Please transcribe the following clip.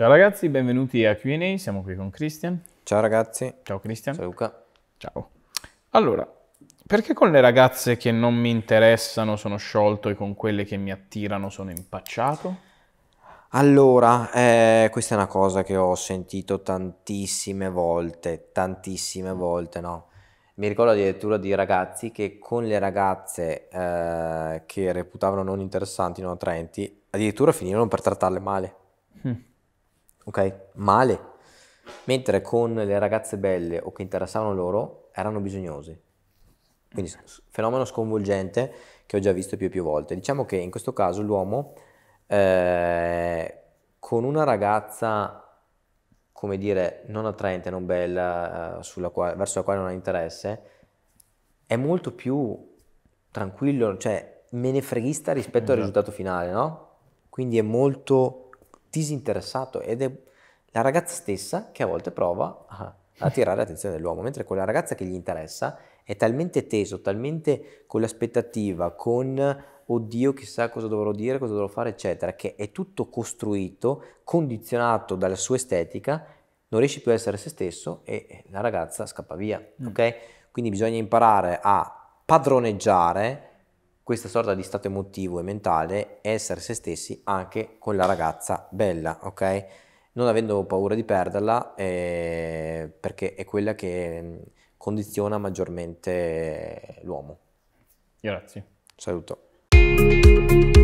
Ciao ragazzi, benvenuti a Q&A, siamo qui con Christian. Ciao ragazzi. Ciao Cristian. Ciao Luca. Ciao. Allora, perché con le ragazze che non mi interessano sono sciolto e con quelle che mi attirano sono impacciato? Allora, eh, questa è una cosa che ho sentito tantissime volte, tantissime volte, no? Mi ricordo addirittura di ragazzi che con le ragazze eh, che reputavano non interessanti, non attraenti, addirittura finirono per trattarle male. Mm ok? Male. Mentre con le ragazze belle o che interessavano loro erano bisognosi. Quindi fenomeno sconvolgente che ho già visto più e più volte. Diciamo che in questo caso l'uomo eh, con una ragazza, come dire, non attraente, non bella, eh, quale, verso la quale non ha interesse, è molto più tranquillo, cioè me ne freghista rispetto esatto. al risultato finale, no? Quindi è molto disinteressato ed è la ragazza stessa che a volte prova a attirare l'attenzione dell'uomo, mentre quella ragazza che gli interessa è talmente teso, talmente con l'aspettativa, con oddio chissà cosa dovrò dire, cosa dovrò fare, eccetera, che è tutto costruito, condizionato dalla sua estetica, non riesce più a essere se stesso e la ragazza scappa via, mm. ok? Quindi bisogna imparare a padroneggiare questa sorta di stato emotivo e mentale è essere se stessi anche con la ragazza bella, ok? Non avendo paura di perderla eh, perché è quella che mm, condiziona maggiormente l'uomo. Grazie. Saluto.